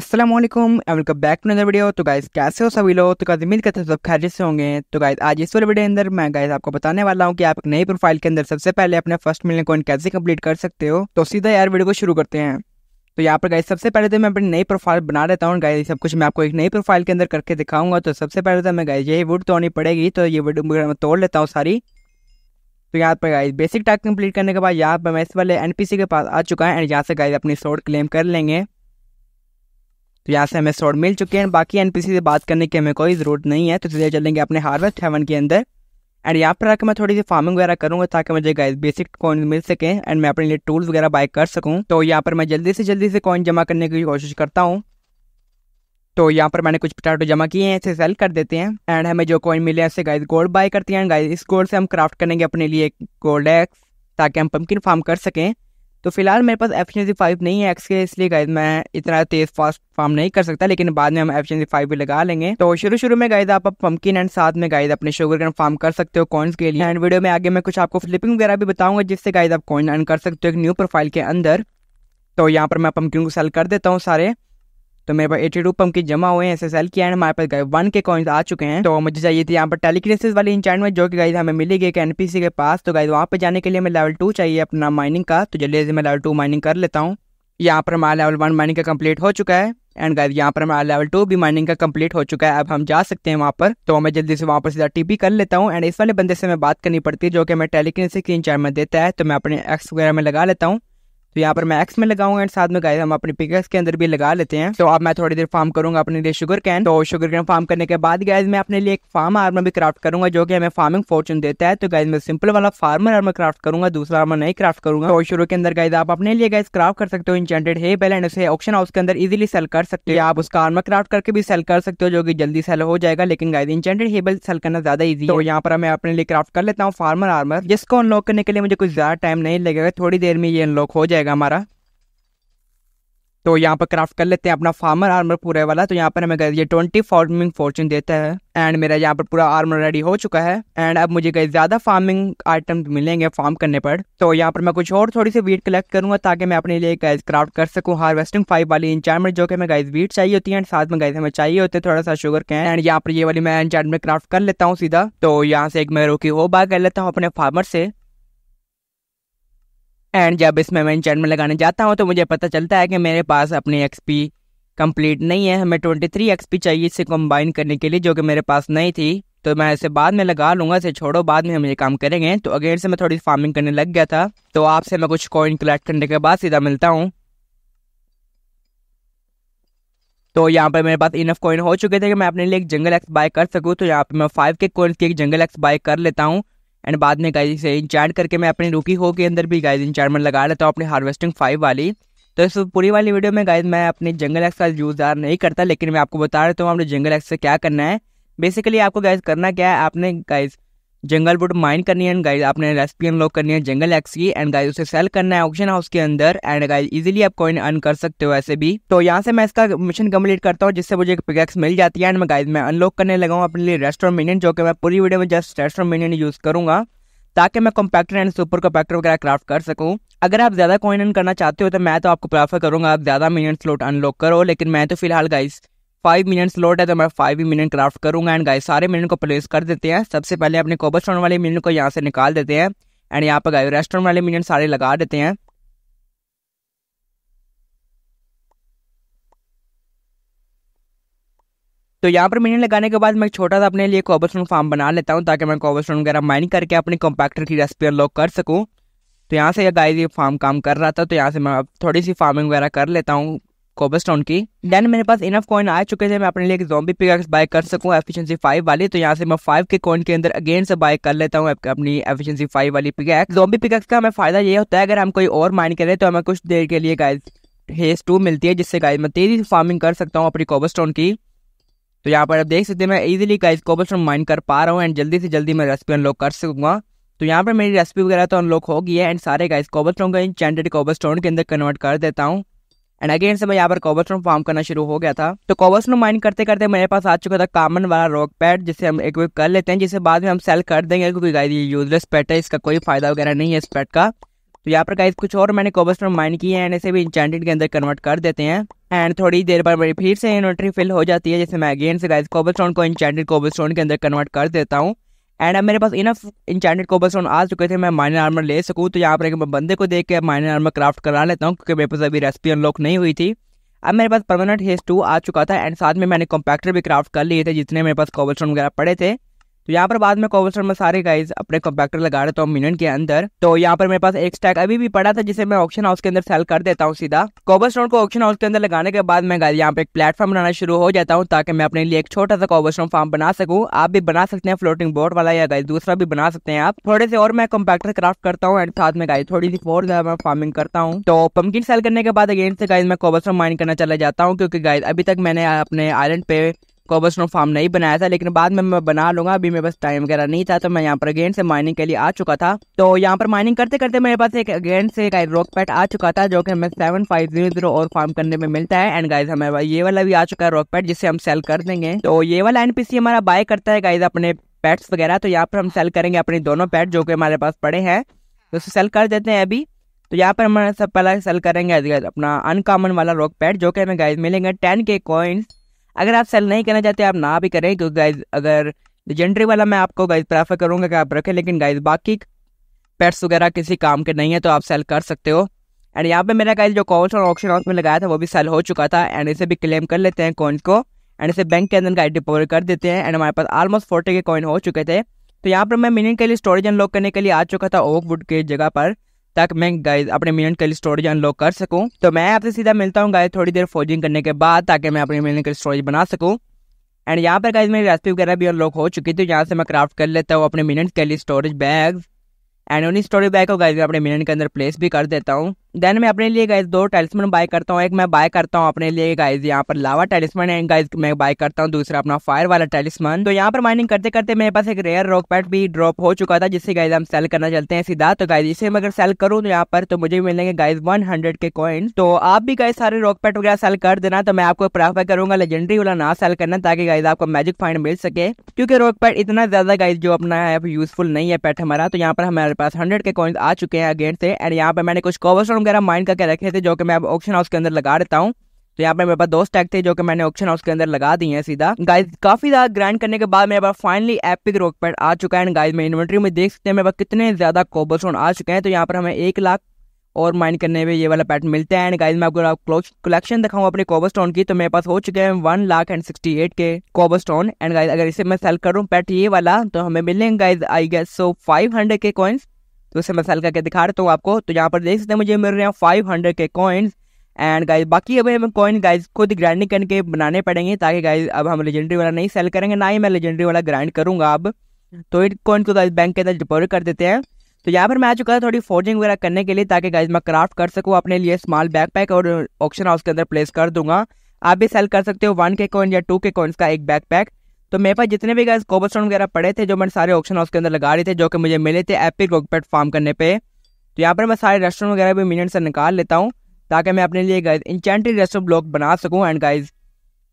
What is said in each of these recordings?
Aslam welcome back to another video तो guys कैसे हो सभी लोग तो गाइज उम्मीद करते हैं सब खैरियत से होंगे तो गाइज आज इस वाले वीडियो के अंदर मैं गाइज आपको बताने वाला हूँ कि आप एक नई प्रोफाइल के अंदर सबसे पहले अपने फर्स्ट मिलियन कॉइन कैसे कंप्लीट कर सकते हो तो सीधा यार वीडियो को शुरू करते हैं तो यहाँ पर गाइज सबसे पहले तो मैं अपनी नई प्रोफाइल बना रहता हूँ गाइज सब कुछ मैं आपको एक नई प्रोफाइल के अंदर करके दिखाऊंगा तो सबसे पहले तो मैं गाइज यही वुड तोड़नी पड़ेगी तो ये वुड मैं तोड़ लेता हूँ सारी तो यहाँ पर गाइज बेसिक टास्क कंप्लीट करने के बाद यहाँ पर मैं इस वाले एन के पास आ चुका है एंड यहाँ से गाइज अपनी सोड क्लेम कर लेंगे तो यहाँ से हमें सोड मिल चुके हैं बाकी एनपीसी से बात करने की हमें कोई ज़रूरत नहीं है तो सीधे चलेंगे अपने हार्वेस्ट हेवन के अंदर एंड यहाँ पर आकर मैं थोड़ी सी फार्मिंग वगैरह करूँगा ताकि मुझे गाइस बेसिक कॉइन मिल सके एंड मैं अपने लिए टूल्स वगैरह बाय कर सकूँ तो यहाँ पर मैं जल्दी से जल्दी से कॉइन जमा करने की कोशिश करता हूँ तो यहाँ पर मैंने कुछ पटाटो जमा किए हैं इसे सेल कर देते हैं एंड हमें जो कॉइन मिले इससे गाइस गोल्ड बाय करते हैं गाइस इस गोल्ड से हम क्राफ्ट करेंगे अपने लिए गोल्ड एक्स ताकि हम पंपकिन फार्म कर सकें तो फिलहाल मेरे पास एफिशिएंसी फाइव नहीं है एक्स के इसलिए गाइज मैं इतना तेज फास्ट फार्म नहीं कर सकता लेकिन बाद में हम एफिशिएंसी फाइव भी लगा लेंगे तो शुरू शुरू में गाइज आप पम्पकिन एंड साथ में गाइज अपने शुगर कैन फार्म कर सकते हो कॉइन्स के लिए एंड वीडियो में आगे मैं कुछ आपको फ्लिपिंग वगैरह भी बताऊंगा जिससे गाइज आप कॉइन अर्न कर सकते हो एक न्यू प्रोफाइल के अंदर तो यहाँ पर मैं पम्पकिन को सेल कर देता हूँ सारे तो मेरे पास एटी रूपम की जमा हुए हैं एस एस एल की हमारे पास गए वन के कॉइन्स आ चुके हैं तो मुझे चाहिए थी यहाँ पर टेलीक्रेसिस वाली में जो कि गाइड हमें मिली गई एनपीसी के पास तो गाइड वहाँ पर जाने के लिए हमें लेवल टू चाहिए अपना माइनिंग का तो जल्दी से मैं लेवल टू माइनिंग कर लेता हूँ यहाँ पर हमारा लेवल वन माइनिंग का कम्प्लीट हो चुका है एंड गाइड यहाँ पर हमारा लेवल टू भी माइनिंग का कंप्लीट हो चुका है अब हम जा सकते हैं वहाँ पर तो मैं जल्दी से वहाँ पर सीधा टीपी कर लेता हूँ एंड इस वाले बंदे से मैं बात करनी पड़ती है जो कि मैं टेलीकिन की इंचार्ज में देता है तो मैं अपने एक्स वगैरह में लगा लेता हूँ तो यहाँ पर मैं एक्स में लगाऊंगा एंड साथ में गाइस हम अपने पिकेक्स के अंदर भी लगा लेते हैं तो अब मैं थोड़ी देर फार्म करूंगा अपने लिए शुगर कैन तो शुगर कैन फार्म करने के बाद गाइस मैं अपने लिए एक फार्म आर्मर भी क्राफ्ट करूंगा जो कि हमें फार्मिंग फॉर्चून देता है तो गाइज मैं सिंपल वाला फार्मर आर्मर क्राफ्ट करूंगा दूसरा आर्मर नहीं क्राफ्ट करूंगा तो शुरू के अंदर गाइज आप अपने लिए गाइज क्राफ्ट कर सकते हो इंचेंटेड है पहले एंड उसे ऑप्शन हाउस के अंदर इजिली सेल कर सकते हो आप उसका आर्मर क्राफ्ट करके भी सेल कर सकते हो जो कि जल्दी सेल हो जाएगा लेकिन गाइज इंचेंटेड हेबल सेल करना ज्यादा ईजी तो यहाँ पर मैं अपने लिए क्राफ्ट कर लेता हूँ फार्मर आर्मर जिसको अनलॉक करने के लिए मुझे कुछ ज्यादा टाइम नहीं लगेगा थोड़ी देर में ये अनलॉक हो जाएगा जाएगा हमारा तो यहाँ पर क्राफ्ट कर लेते हैं अपना फार्मर आर्मर पूरे वाला तो यहाँ पर हमें ये ट्वेंटी फार्मिंग फॉर्चून देता है एंड मेरा यहाँ पर पूरा आर्मर रेडी हो चुका है एंड अब मुझे कहीं ज़्यादा फार्मिंग आइटम मिलेंगे फार्म करने पर तो यहाँ पर मैं कुछ और थोड़ी सी वीट कलेक्ट करूँगा ताकि मैं अपने लिए गैस क्राफ्ट कर सकूँ हार्वेस्टिंग फाइव वाली इंचार्मेंट जो कि हमें गैस वीट चाहिए होती है एंड साथ में गैस हमें चाहिए होते हैं थोड़ा सा शुगर कैन एंड यहाँ पर ये वाली मैं इंचार्मेंट क्राफ्ट कर लेता हूँ सीधा तो यहाँ से एक मैं रोकी हो बार कर लेता हूँ अपने फार्मर से एंड जब इसमें मैं इंचेंट में लगाने जाता हूँ तो मुझे पता चलता है कि मेरे पास अपनी एक्सपी कंप्लीट नहीं है हमें ट्वेंटी थ्री एक्सपी चाहिए इसे कंबाइन करने के लिए जो कि मेरे पास नहीं थी तो मैं इसे बाद में लगा लूँगा इसे छोड़ो बाद में हम ये काम करेंगे तो अगेन से मैं थोड़ी फार्मिंग करने लग गया था तो आपसे मैं कुछ कॉइन कलेक्ट करने के बाद सीधा मिलता हूँ तो यहाँ पर मेरे पास इनफ कॉइन हो चुके थे कि मैं अपने लिए एक जंगल एक्स बाय कर सकूँ तो यहाँ पर मैं फाइव के कॉइन की एक जंगल एक्स बाय कर लेता हूँ एंड बाद में गाइज इसे इंचार्ट करके मैं अपनी रुकी हो के अंदर भी गाइज इंचार्टमेंट मतलब लगा लेता हूँ अपनी हार्वेस्टिंग फाइव वाली तो इस पूरी वाली वीडियो में गाइज मैं अपने जंगल एक्स का यूज़ नहीं करता लेकिन मैं आपको बता देता हूँ आपने जंगल एक्स से क्या करना है बेसिकली आपको गाइज करना क्या है आपने गाइज़ जंगल वुड माइन करनी है एंड गाइज आपने रेसिपी अनलॉक करनी है जंगल एक्स की एंड गाइज उसे सेल करना है ऑक्शन हाउस के अंदर एंड गाइज इजीली आप कॉइन अर्न कर सकते हो ऐसे भी तो यहाँ से मैं इसका मिशन कंप्लीट करता हूँ जिससे मुझे एक पिकेक्स मिल जाती है एंड गाइज मैं अनलॉक करने लगा हूँ अपने लिए रेस्टोर मिनियन जो कि मैं पूरी वीडियो में जस्ट रेस्टोर मिनियन यूज़ करूंगा ताकि मैं कॉम्पैक्टर एंड सुपर कॉम्पैक्टर वगैरह क्राफ्ट कर सकूँ अगर आप ज़्यादा कॉइन अर्न करना चाहते हो तो मैं तो आपको प्रेफर करूंगा आप ज़्यादा मिनियन स्लोट अनलॉक करो लेकिन मैं तो फिलहाल गाइज़ फाइव मिलियन स्लॉट है तो मैं फाइव ही मिलियन क्राफ्ट करूंगा एंड गाइस सारे मिनट को प्लेस कर देते हैं सबसे पहले अपने कोबर स्टोन वाले मिनट को यहाँ से निकाल देते हैं एंड यहाँ पर गाय रेस्टोरेंट वाले मिनट सारे लगा देते हैं तो यहाँ पर मिनट लगाने के बाद मैं एक छोटा सा अपने लिए कोबर स्टोन फार्म बना लेता हूँ ताकि मैं कोबर स्टोन वगैरह माइनिंग करके अपने कॉम्पैक्टर की रेसिपी अनलॉक कर सकूँ तो यहाँ से यह गाय फार्म काम कर रहा था तो यहाँ से मैं थोड़ी सी फार्मिंग वगैरह कर लेता हूँ कोबलस्टोन की देन मेरे पास इनफ कॉइन आ चुके थे मैं अपने लिए एक जॉम्बी पिकैक्स बाय कर सकूं एफिशिएंसी फाइव वाली तो यहाँ से मैं फाइव के कॉइन के अंदर अगेन से बाय कर लेता हूँ अपनी एफिशिएंसी फाइव वाली पिकैक्स जॉम्बी पिकैक्स का हमें फायदा ये होता है अगर हम कोई और माइन करें तो हमें कुछ देर के लिए गाइज हेज टू मिलती है जिससे गाइज मैं तेजी से फार्मिंग कर सकता हूँ अपनी कोबलस्टोन की तो यहाँ पर आप देख सकते हैं मैं इजिली गाइज कोबलस्टोन माइन कर पा रहा हूँ एंड जल्दी से जल्दी मैं रेसिपी अनलॉक कर सकूंगा तो यहाँ पर मेरी रेसिपी वगैरह तो अनलॉक हो गई है एंड सारे गाइज कोबलस्टोन का इन चैंडेड कोबलस्टोन के अंदर कन्वर्ट कर देता हूँ एंड अगेन से मैं यहाँ पर स्टोन फार्म करना शुरू हो गया था तो स्टोन माइन करते करते मेरे पास आ चुका था कामन वाला रॉक पैड जिसे हम एक कर लेते हैं जिसे बाद में हम सेल कर देंगे क्योंकि गाय ये यूजलेस पैट है इसका कोई फायदा वगैरह नहीं है इस पैट का तो यहाँ पर गाइस कुछ और मैंने स्टोन माइन किए हैं एंड इसे भी इंचेंटेड के अंदर कन्वर्ट कर देते हैं एंड थोड़ी देर बाद मेरी फिर से इन्वेंट्री फिल हो जाती है जैसे मैं अगेन से कॉबर स्टोन को इंचेंटेड स्टोन के अंदर कन्वर्ट कर देता हूँ एंड अब मेरे पास इनफ इंचार्टेड कोबलस्टोन आ चुके थे मैं माइनर आर्मर ले सकूँ तो यहाँ पर एक बंदे को देख के माइनर आर्मर क्राफ्ट करा लेता हूँ क्योंकि मेरे पास अभी रेसिपी अनलॉक नहीं हुई थी अब मेरे पास परमानेंट हेस्ट टू आ चुका था एंड साथ में मैंने कॉम्पैक्टर भी क्राफ्ट कर लिए थे जितने मेरे पास कोबलस्टोन वगैरह पड़े थे तो यहाँ पर बाद में कोबलस्टोन में सारे गाइज अपने कॉम्पैक्टर लगा रहे तो मिनट के अंदर तो यहाँ पर मेरे पास एक स्टैक अभी भी पड़ा था जिसे मैं ऑप्शन हाउस के अंदर सेल कर देता हूँ सीधा कोबलस्टोन को ऑप्शन हाउस के अंदर लगाने के बाद मैं गाइज यहाँ पे एक प्लेटफॉर्म बनाना शुरू हो जाता हूँ ताकि मैं अपने लिए एक छोटा सा कोबलस्टोन फार्म बना सकूँ आप भी बना सकते हैं फ्लोटिंग बोर्ड वाला या गाइज दूसरा भी बना सकते हैं आप थोड़े से और मैं कॉम्पैक्टर क्राफ्ट करता हूँ एंड साथ में गाइज थोड़ी सी फोर मैं फार्मिंग करता हूँ तो पंपकिन सेल करने के बाद अगेन से गाइज मैं कोबलस्टोन माइन करना चला जाता हूँ क्योंकि गाइज अभी तक मैंने अपने आयलैंड पे कोबल स्नो फार्म नहीं बनाया था लेकिन बाद में मैं बना लूंगा अभी मेरे पास टाइम वगैरह नहीं था तो मैं यहाँ पर अगेन से माइनिंग के लिए आ चुका था तो यहाँ पर माइनिंग करते करते मेरे पास एक अगेन से रॉक पैट आ चुका था जो कि हमें सेवन फाइव जीरो जीरो और फार्म करने में मिलता है एंड गाइज हमें ये वाला भी आ चुका है रॉक पैट जिसे हम सेल कर देंगे तो ये वाला एन हमारा बाय करता है गाइज अपने पैट्स वगैरह तो यहाँ पर हम सेल करेंगे अपने दोनों पैट जो कि हमारे पास पड़े हैं तो उसे सेल कर देते हैं अभी तो यहाँ पर हमारे सब पहला सेल करेंगे अपना अनकॉमन वाला रॉक पैट जो कि हमें गाइज मिलेंगे टेन के कॉइन्स अगर आप सेल नहीं करना चाहते आप ना भी करें क्योंकि गाइज अगर जेंट्री वाला मैं आपको गाइज प्रेफर करूँगा कि आप रखें लेकिन गाइज बाकी पेट्स वगैरह किसी काम के नहीं है तो आप सेल कर सकते हो एंड यहाँ पे मेरा गाइज जो कॉल्स और ऑप्शन हाउस में लगाया था वो भी सेल हो चुका था एंड इसे भी क्लेम कर लेते हैं कॉइन्स को एंड इसे बैंक के अंदर गाइड डिपोजिट कर देते हैं एंड हमारे पास ऑलमोस्ट फोर्टी के कॉइन हो चुके थे तो यहाँ पर मैं मिनिंग के लिए स्टोरेज अनलॉक करने के लिए आ चुका था ओक वुड की जगह पर तक मैं गाइज अपने कल स्टोरेज अनलॉक कर सकूँ तो मैं आपसे सीधा मिलता हूँ गाइज थोड़ी देर फोजिंग करने के बाद ताकि मैं अपनी अपने कल स्टोरेज बना सकूँ एंड यहाँ पर गाइज मेरी रेसिपी वगैरह भी अनलॉक हो चुकी थी तो यहाँ से मैं क्राफ्ट कर लेता हूँ अपने मिनट के लिए स्टोरेज बैग एंड उन्हीं स्टोरेज बैग को गाइज अपने मिनट के अंदर प्लेस भी कर देता हूँ देन मैं अपने लिए गाइज दो टेलिसमैन बाय करता हूँ एक मैं बाय करता हूँ अपने लिए गाइज यहाँ पर लावा टेलिसमैन है गाइज मैं बाय करता हूँ दूसरा अपना फायर वाला टेलिसमैन तो यहाँ पर माइनिंग करते करते मेरे पास एक रेयर रॉक पैट भी ड्रॉप हो चुका था जिससे गाइज हम सेल करना चलते हैं सीधा तो गाइज इसे मैं अगर सेल करूँ तो यहाँ पर तो मुझे मिलेंगे गाइज वन के कॉइन तो आप भी गाइज सारे रॉक पैट वगैरह सेल कर देना तो मैं आपको प्रेफर करूंगा लेजेंडरी वाला ना सेल करना ताकि गाइज आपको मैजिक फाइंड मिल सके क्योंकि रॉक पैट इतना ज्यादा गाइज जो अपना है यूजफुल नहीं है पैट हमारा तो यहाँ पर हमारे पास हंड्रेड के कॉइन आ चुके हैं अगेन से एंड यहाँ पर मैंने कुछ कवर प्रॉब्लम कह माइंड करके रखे थे जो कि मैं अब ऑप्शन हाउस के अंदर लगा देता हूँ तो यहाँ पर मेरे पास दो स्टैक थे जो कि मैंने ऑप्शन हाउस के अंदर लगा दिए हैं सीधा गाइस काफी ज्यादा ग्राइंड करने के बाद मेरे पास फाइनली एपिक रॉक पैड आ चुका है एंड गाइस मैं इन्वेंट्री में देख सकते हैं मेरे पास कितने ज्यादा कोबल स्टोन आ चुके हैं तो यहाँ पर हमें एक लाख और माइन करने में ये वाला पैट मिलता है एंड गाइज मैं आपको कलेक्शन दिखाऊँ अपने कोबल स्टोन की तो मेरे पास हो चुके हैं one lakh and sixty eight K cobble stone and guys अगर इसे मैं सेल करूँ पैट ये वाला तो हमें मिलेंगे guys I guess so five hundred K coins तो इसे मैं सेल करके दिखा देता हूँ आपको तो यहाँ पर देख सकते हैं मुझे मिल रहे हैं five hundred K coins and guys बाकी अभी हमें कॉइन गाइज खुद ग्राइंडिंग करके बनाने पड़ेंगे ताकि गाइज अब हम लेजेंडरी वाला नहीं सेल करेंगे ना ही मैं लेजेंडरी वाला ग्राइंड करूँगा अब तो इन कॉइन को गाइज बैंक के अंदर डिपॉजिट कर देते हैं तो यहाँ पर मैं आ चुका था थोड़ी फोर्जिंग वगैरह करने के लिए ताकि गाइज मैं क्राफ्ट कर सकूँ अपने लिए स्मॉल बैक पैक और ऑप्शन हाउस के अंदर प्लेस कर दूंगा आप भी सेल कर सकते हो वन के कॉइन या टू के कॉइन्स का एक बैक पैक तो मेरे पास जितने भी गैस कोबल वगैरह पड़े थे जो मैंने सारे ऑप्शन हाउस के अंदर लगा रहे थे जो कि मुझे मिले थे एपिक रॉक फार्म करने पे तो यहाँ पर मैं सारे रेस्टोरेंट वगैरह भी मिनट से निकाल लेता हूँ ताकि मैं अपने लिए गाइज इंचेंटेड रेस्टोरेंट ब्लॉक बना सकूँ एंड गाइज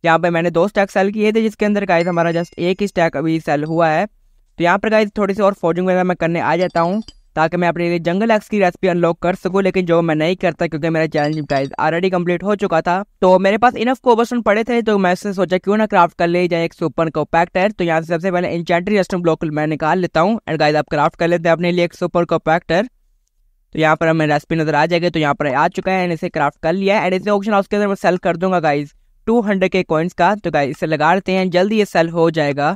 यहाँ पर मैंने दो स्टैक सेल किए थे जिसके अंदर गाइज हमारा जस्ट एक ही स्टैक अभी सेल हुआ है तो यहाँ पर गाइज थोड़ी सी और फोर्जिंग वगैरह मैं करने आ जाता हूँ ताकि मैं अपने लिए जंगल एक्स की रेसिपी अनलॉक कर सकूँ लेकिन जो मैं नहीं करता क्योंकि मेरा चैलेंज प्राइस ऑलरेडी कंप्लीट हो चुका था तो मेरे पास इनफ कोबरस्टोन पड़े थे तो मैं सोचा क्यों ना क्राफ्ट कर ले जाए एक सुपर कॉपैक्ट है तो यहाँ से सबसे पहले इंचेंट्री रेस्टोन ब्लॉक मैं निकाल लेता हूँ एंड गाइज आप क्राफ्ट कर लेते हैं अपने लिए एक सुपर कॉपैक्ट तो यहाँ पर हमें रेसिपी नजर आ जाएगी तो यहाँ पर आ चुका है इसे क्राफ्ट कर लिया एंड इसे ऑप्शन हाउस के अंदर मैं सेल कर दूंगा guys two hundred K coins का तो गाइज इसे लगा लेते हैं जल्दी ये सेल हो जाएगा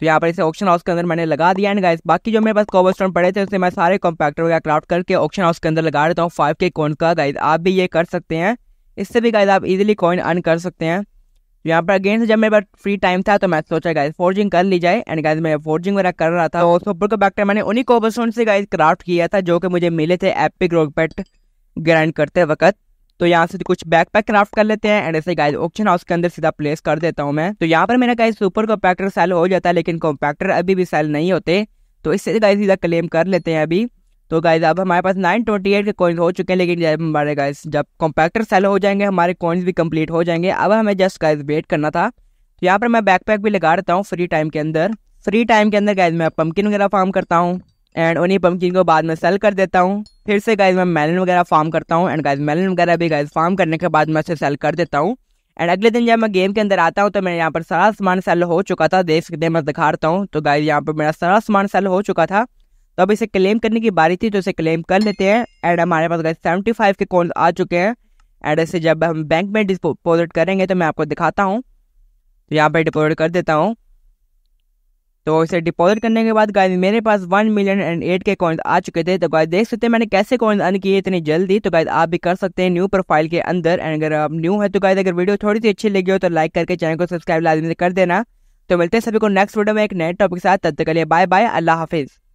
तो यहाँ पर इसे ऑक्शन हाउस के अंदर मैंने लगा दिया एंड गाइस बाकी जो मेरे पास कवर स्टोन पड़े थे उसे मैं सारे कॉम्पैक्टर वगैरह क्राफ्ट करके ऑक्शन हाउस के अंदर लगा देता हूँ फाइव के कॉइन का गाइस आप भी ये कर सकते हैं इससे भी गाइस आप इजीली कॉइन अर्न कर सकते हैं तो यहाँ पर अगेन से जब मेरे पास फ्री टाइम था तो मैं सोचा गाइस फोर्जिंग कर ली जाए एंड गाइस मैं फोर्जिंग वगैरह कर रहा था तो सुपर का बैक्टर मैंने उन्हीं स्टोन से गाइस क्राफ्ट किया था जो कि मुझे मिले थे एपिक रॉक ग्राइंड करते वक्त तो यहाँ से कुछ बैक पैक क्राफ्ट कर लेते हैं एंड ऐसे गाइज ऑप्शन हाउस के अंदर सीधा प्लेस कर देता हूँ मैं तो यहाँ पर मेरा गाइज सुपर कॉम्पैक्टर सेल हो जाता है लेकिन कॉम्पैक्टर अभी भी सेल नहीं होते तो इससे गाइज सीधा क्लेम कर लेते हैं अभी तो गाइज अब हमारे पास nine twenty eight K coins हो चुके हैं लेकिन जब हमारे गाइज जब कॉम्पैक्टर सेल हो जाएंगे हमारे कॉइन्स भी कंप्लीट हो जाएंगे अब हमें जस्ट गाइज वेट करना था तो यहाँ पर मैं बैकपैक भी लगा देता हूँ फ्री टाइम के अंदर फ्री टाइम के अंदर गाइज मैं पम्पकिन वगैरह फार्म करता हूँ एंड उन्हीं पम्पकिन को बाद में सेल कर देता हूँ फिर से गाइज मैं मेलन वगैरह फार्म करता हूँ एंड गाइज मेलन वगैरह भी गाइज फार्म करने के बाद मैं उसे सेल कर देता हूँ एंड अगले दिन जब मैं गेम के अंदर आता हूँ तो मेरे यहाँ पर सारा सामान सेल हो चुका था देख सकते हैं मैं दिखाता हूँ तो गाइज यहाँ पर मेरा सारा सामान सेल हो चुका था तो अब इसे क्लेम करने की बारी थी तो इसे क्लेम कर लेते हैं एंड हमारे पास guys seventy five K coin आ चुके हैं एंड इसे जब हम बैंक में डिपोजिट करेंगे तो मैं आपको दिखाता हूँ तो यहाँ पर डिपोजिट कर देता हूँ तो इसे डिपॉजिट करने के बाद गाइज मेरे पास one million and eight K coins आ चुके थे तो गाइज देख सकते हैं मैंने कैसे कॉइन्स अन किए इतनी जल्दी तो गाइज आप भी कर सकते हैं न्यू प्रोफाइल के अंदर एंड अगर आप न्यू है तो गाइज अगर वीडियो थोड़ी सी अच्छी लगी हो तो लाइक करके चैनल को सब्सक्राइब लाजमी कर देना तो मिलते हैं सभी को नेक्स्ट वीडियो में एक नए टॉपिक के साथ तब तक के लिए बाय बाय अल्लाह हाफिज़